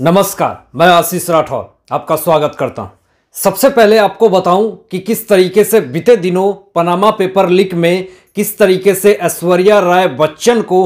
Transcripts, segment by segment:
नमस्कार मैं आशीष राठौर आपका स्वागत करता हूं सबसे पहले आपको बताऊं कि किस तरीके से बीते दिनों पनामा पेपर लीक में किस तरीके से ऐश्वर्या राय बच्चन को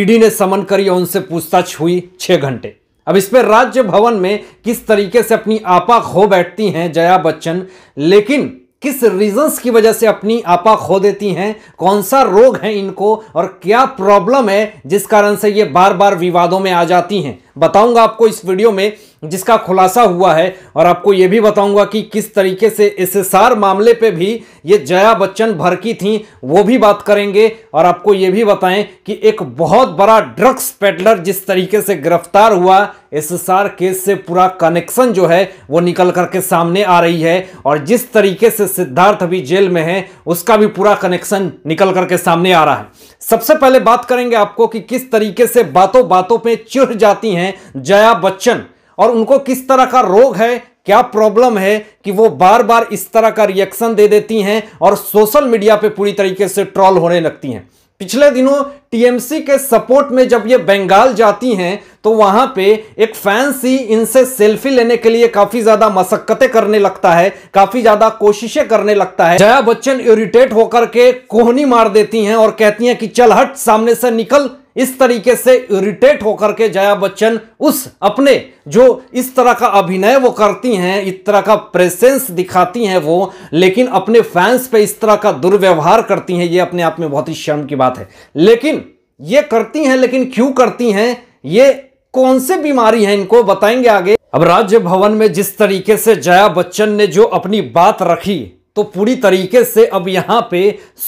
ईडी e ने समन करी और उनसे पूछताछ हुई छः घंटे अब इस पर राज्य भवन में किस तरीके से अपनी आपा खो बैठती हैं जया बच्चन लेकिन किस रीजंस की वजह से अपनी आपा खो देती हैं कौन सा रोग है इनको और क्या प्रॉब्लम है जिस कारण से ये बार बार विवादों में आ जाती हैं बताऊंगा आपको इस वीडियो में जिसका खुलासा हुआ है और आपको यह भी बताऊंगा कि किस तरीके से एसएसआर मामले पे भी ये जया बच्चन भरकी थी वो भी बात करेंगे और आपको ये भी बताएं कि एक बहुत बड़ा ड्रग्स पेडलर जिस तरीके से गिरफ्तार हुआ एसएसआर केस से पूरा कनेक्शन जो है वो निकल करके सामने आ रही है और जिस तरीके से सिद्धार्थ अभी जेल में है उसका भी पूरा कनेक्शन निकल करके सामने आ रहा है सबसे पहले बात करेंगे आपको कि किस तरीके से बातों बातों पर चिढ़ जाती हैं हैं जया बच्चन और उनको किस तरह का रोग है क्या प्रॉब्लम है कि वो बार बार इस तरह का रिएक्शन दे देती हैं और सोशल मीडिया पे पूरी तरीके से ट्रॉल होने लगती हैं पिछले दिनों टीएमसी के सपोर्ट में जब ये बंगाल जाती हैं तो वहां पे एक फैंस ही इनसे सेल्फी लेने के लिए काफी ज्यादा मशक्कतें करने लगता है काफी ज्यादा कोशिशें करने लगता है जया बच्चन इरिटेट होकर के कोहनी मार देती हैं और कहती हैं कि चल हट सामने से निकल इस तरीके से इरिटेट होकर के जया बच्चन उस अपने जो इस तरह का अभिनय वो करती हैं इस तरह का प्रेजेंस दिखाती हैं वो लेकिन अपने फैंस पे इस तरह का दुर्व्यवहार करती हैं ये अपने आप में बहुत ही शर्म की बात है लेकिन ये करती हैं लेकिन क्यों करती हैं ये कौन से बीमारी है इनको बताएंगे आगे अब राज्य भवन में जिस तरीके से जया बच्चन ने जो अपनी बात रखी तो पूरी तरीके से अब यहां पे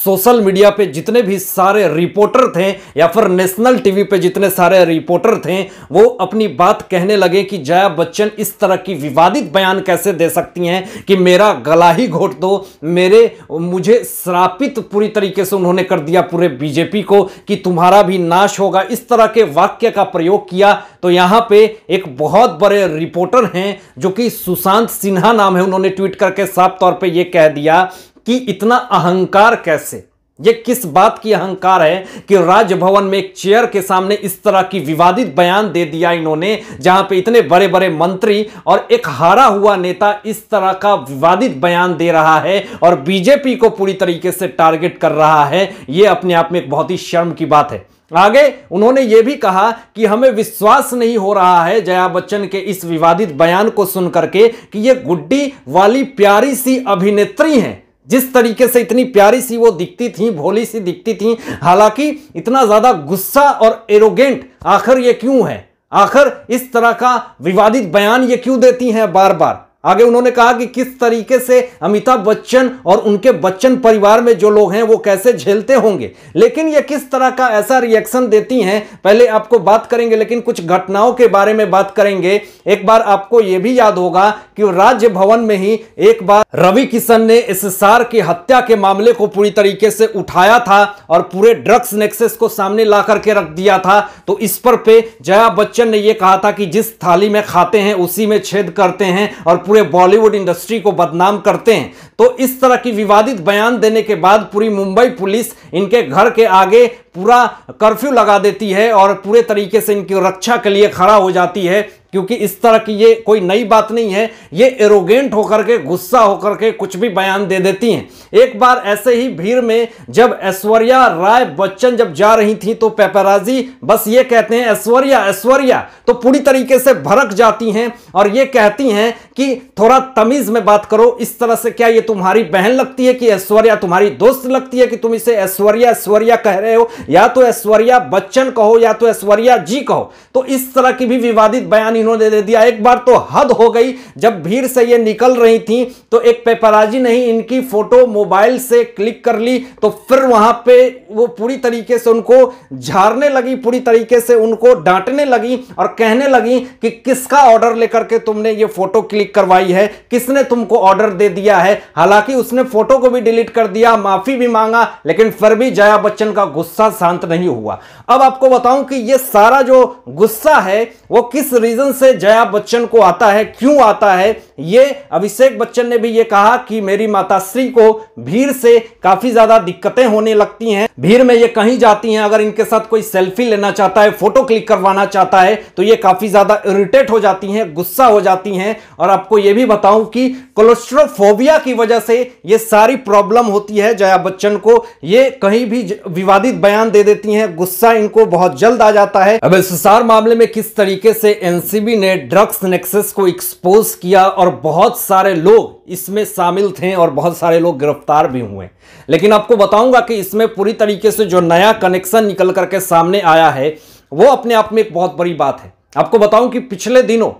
सोशल मीडिया पे जितने भी सारे रिपोर्टर थे या फिर नेशनल टीवी पे जितने सारे रिपोर्टर थे वो अपनी बात कहने लगे कि जया बच्चन इस तरह की विवादित बयान कैसे दे सकती हैं कि मेरा गला ही घोट दो मेरे मुझे श्रापित पूरी तरीके से उन्होंने कर दिया पूरे बीजेपी को कि तुम्हारा भी नाश होगा इस तरह के वाक्य का प्रयोग किया तो यहां पर एक बहुत बड़े रिपोर्टर हैं जो कि सुशांत सिन्हा नाम है उन्होंने ट्वीट करके साफ तौर पर यह कह दिया कि इतना अहंकार कैसे ये किस बात की अहंकार है कि राजभवन में एक चेयर के सामने इस तरह की विवादित बयान दे दिया इन्होंने जहां पे इतने बड़े बड़े मंत्री और एक हारा हुआ नेता इस तरह का विवादित बयान दे रहा है और बीजेपी को पूरी तरीके से टारगेट कर रहा है यह अपने आप में एक बहुत ही शर्म की बात है आगे उन्होंने यह भी कहा कि हमें विश्वास नहीं हो रहा है जया बच्चन के इस विवादित बयान को सुन करके कि ये गुड्डी वाली प्यारी सी अभिनेत्री हैं जिस तरीके से इतनी प्यारी सी वो दिखती थी भोली सी दिखती थी हालांकि इतना ज्यादा गुस्सा और एरोगेंट आखिर ये क्यों है आखिर इस तरह का विवादित बयान ये क्यों देती हैं बार बार आगे उन्होंने कहा कि किस तरीके से अमिताभ बच्चन और उनके बच्चन परिवार में जो लोग हैं वो कैसे झेलते होंगे लेकिन ये किस तरह का ऐसा रिएक्शन देती हैं पहले आपको बात करेंगे लेकिन कुछ घटनाओं के बारे में बात करेंगे एक बार आपको ये भी याद होगा कि राज्य भवन में ही एक बार रवि किशन ने इस सार की हत्या के मामले को पूरी तरीके से उठाया था और पूरे ड्रग्स नेक्सेस को सामने ला करके रख दिया था तो इस पर पे जया बच्चन ने यह कहा था कि जिस थाली में खाते हैं उसी में छेद करते हैं और पूरे बॉलीवुड इंडस्ट्री को बदनाम करते हैं तो इस तरह की विवादित बयान देने के बाद पूरी मुंबई पुलिस इनके घर के आगे पूरा कर्फ्यू लगा देती है और पूरे तरीके से इनकी रक्षा के लिए खड़ा हो जाती है क्योंकि इस तरह की ये कोई नई बात नहीं है ये एरोगेंट होकर के गुस्सा होकर के कुछ भी बयान दे देती हैं एक बार ऐसे ही भीड़ में जब ऐश्वर्या राय बच्चन जब जा रही थी तो पेपराजी बस ये कहते हैं ऐश्वर्या ऐश्वर्या तो पूरी तरीके से भड़क जाती हैं और ये कहती हैं कि थोड़ा तमीज में बात करो इस तरह से क्या ये तो तुम्हारी बहन लगती है कि ऐश्वर्या तुम्हारी दोस्त लगती है कि तुम इसे ऐश्वर्या ऐश्वर्या कह रहे हो या तो ऐश्वर्या बच्चन कहो या तो ऐश्वर्या जी कहो तो इस तरह की भी विवादित बयान इन्होंने दे दिया एक बार तो हद हो गई जब भीड़ से ये निकल रही थी तो एक पेपराजी ने ही इनकी फोटो मोबाइल से क्लिक कर ली तो फिर वहां पे वो पूरी तरीके से उनको झारने लगी पूरी तरीके से उनको डांटने लगी और कहने लगी कि किसका ऑर्डर लेकर के तुमने ये फोटो क्लिक करवाई है किसने तुमको ऑर्डर दे दिया है हालांकि उसने फोटो को भी डिलीट कर दिया माफी भी मांगा लेकिन फिर भी जया बच्चन का गुस्सा शांत नहीं हुआ अब आपको बताऊं कि ये सारा जो गुस्सा है वो किस रीजन से जया बच्चन को आता है क्यों आता है ये अभिषेक बच्चन ने भी ये कहा कि मेरी माता श्री को भीड़ से काफी ज्यादा दिक्कतें होने लगती हैं भीड़ में ये कहीं जाती हैं अगर इनके साथ कोई सेल्फी लेना चाहता है फोटो क्लिक करवाना चाहता है तो ये काफी ज्यादा इरिटेट हो जाती हैं गुस्सा हो जाती हैं और आपको ये भी बताऊं कि कोलेस्ट्रोफोबिया की वजह से ये सारी प्रॉब्लम होती है जया बच्चन को ये कहीं भी विवादित बयान दे देती है गुस्सा इनको बहुत जल्द आ जाता है अब इस मामले में किस तरीके से एनसीबी ने ड्रग्स नेक्सेस को एक्सपोज किया और और बहुत सारे लोग इसमें शामिल थे और बहुत सारे लोग गिरफ्तार भी हुए लेकिन आपको बताऊंगा कि इसमें पूरी तरीके से जो नया कनेक्शन निकल करके सामने आया है वो अपने आप में एक बहुत बड़ी बात है आपको बताऊं कि पिछले दिनों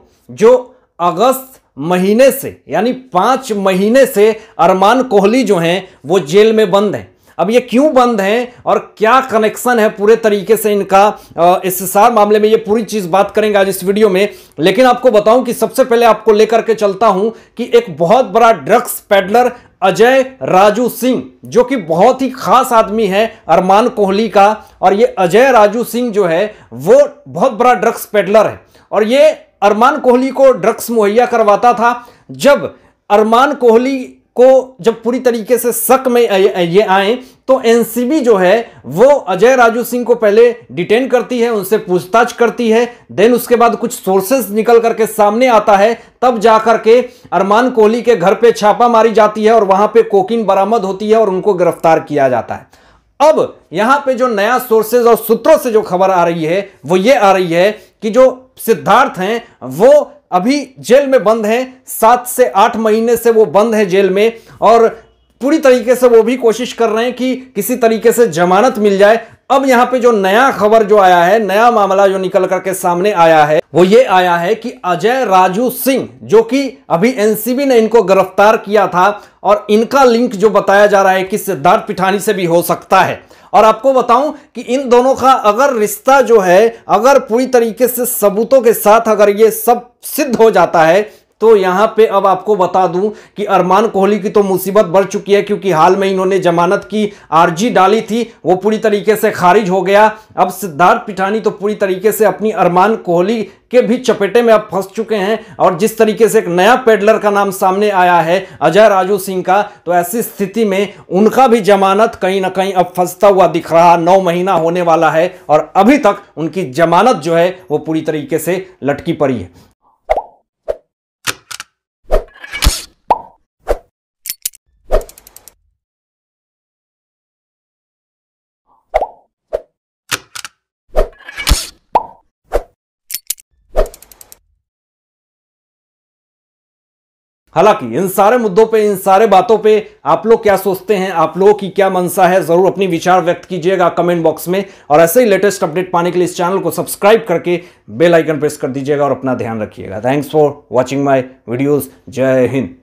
जो अगस्त महीने से यानी पांच महीने से अरमान कोहली जो हैं वो जेल में बंद हैं अब ये क्यों बंद हैं और क्या कनेक्शन है पूरे तरीके से इनका इस सार मामले में ये पूरी चीज बात करेंगे आज इस वीडियो में लेकिन आपको बताऊं कि सबसे पहले आपको लेकर के चलता हूं कि एक बहुत बड़ा ड्रग्स पेडलर अजय राजू सिंह जो कि बहुत ही खास आदमी है अरमान कोहली का और ये अजय राजू सिंह जो है वो बहुत बड़ा ड्रग्स पेडलर है और ये अरमान कोहली को ड्रग्स मुहैया करवाता था जब अरमान कोहली को जब पूरी तरीके से शक में ये आए तो एनसीबी जो है वो अजय राजू सिंह को पहले डिटेन करती है उनसे पूछताछ करती है देन उसके बाद कुछ सोर्सेस निकल करके सामने आता है तब जाकर के अरमान कोहली के घर पे छापा मारी जाती है और वहां पे कोकिन बरामद होती है और उनको गिरफ्तार किया जाता है अब यहां पे जो नया सोर्सेज और सूत्रों से जो खबर आ रही है वो ये आ रही है कि जो सिद्धार्थ हैं वो अभी जेल में बंद हैं सात से आठ महीने से वो बंद हैं जेल में और पूरी तरीके से वो भी कोशिश कर रहे हैं कि किसी तरीके से जमानत मिल जाए अब यहां पे जो नया खबर जो आया है नया मामला जो निकल करके सामने आया है वो ये आया है कि अजय राजू सिंह जो कि अभी एनसीबी ने इनको गिरफ्तार किया था और इनका लिंक जो बताया जा रहा है कि सिद्धार्थ पिठानी से भी हो सकता है और आपको बताऊं कि इन दोनों का अगर रिश्ता जो है अगर पूरी तरीके से सबूतों के साथ अगर ये सब सिद्ध हो जाता है तो यहां पे अब आपको बता दूं कि अरमान कोहली की तो मुसीबत बढ़ चुकी है क्योंकि हाल में इन्होंने जमानत की आरजी डाली थी वो पूरी तरीके से खारिज हो गया अब सिद्धार्थ पिठानी तो पूरी तरीके से अपनी अरमान कोहली के भी चपेटे में अब फंस चुके हैं और जिस तरीके से एक नया पेडलर का नाम सामने आया है अजय राजू सिंह का तो ऐसी स्थिति में उनका भी जमानत कहीं ना कहीं अब फंसता हुआ दिख रहा नौ महीना होने वाला है और अभी तक उनकी जमानत जो है वो पूरी तरीके से लटकी पड़ी है हालांकि इन सारे मुद्दों पे इन सारे बातों पे आप लोग क्या सोचते हैं आप लोगों की क्या मनसा है जरूर अपनी विचार व्यक्त कीजिएगा कमेंट बॉक्स में और ऐसे ही लेटेस्ट अपडेट पाने के लिए इस चैनल को सब्सक्राइब करके बेल आइकन प्रेस कर दीजिएगा और अपना ध्यान रखिएगा thanks for watching my videos जय हिंद